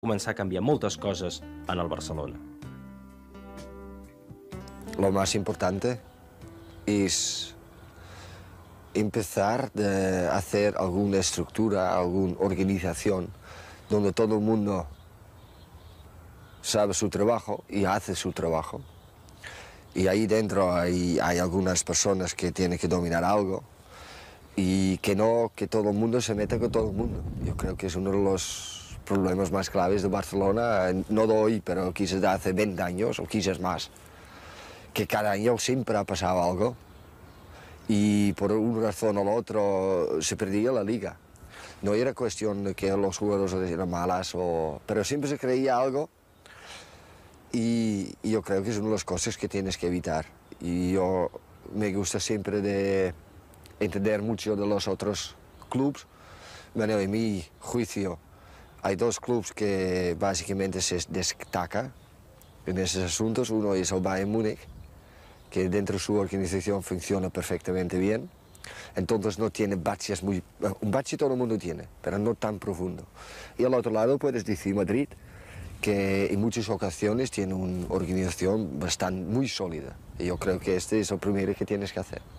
comenzar a cambiar muchas cosas en el Barcelona. Lo más importante es empezar a hacer alguna estructura, alguna organización donde todo el mundo sabe su trabajo y hace su trabajo. Y ahí dentro hay, hay algunas personas que tienen que dominar algo y que no que todo el mundo se meta con todo el mundo. Yo creo que es uno de los problemas más claves de Barcelona, eh, no de hoy, pero quizás de hace 20 años o quizás más, que cada año siempre ha pasado algo y por una razón o la otra se perdía la liga. No era cuestión de que los jugadores eran malas, o... pero siempre se creía algo y, yo creo que es una de las cosas que tienes que evitar. Y yo me gusta siempre de entender mucho de los otros clubes, bueno, en mi juicio hay dos clubes que básicamente se destacan en esos asuntos. Uno es el Bayern Múnich, que dentro de su organización funciona perfectamente bien. Entonces no tiene baches muy... Eh, un bache todo el mundo tiene, pero no tan profundo. Y al otro lado puedes decir Madrid, que en muchas ocasiones tiene una organización bastante muy sólida. Y yo creo que este es el primero que tienes que hacer.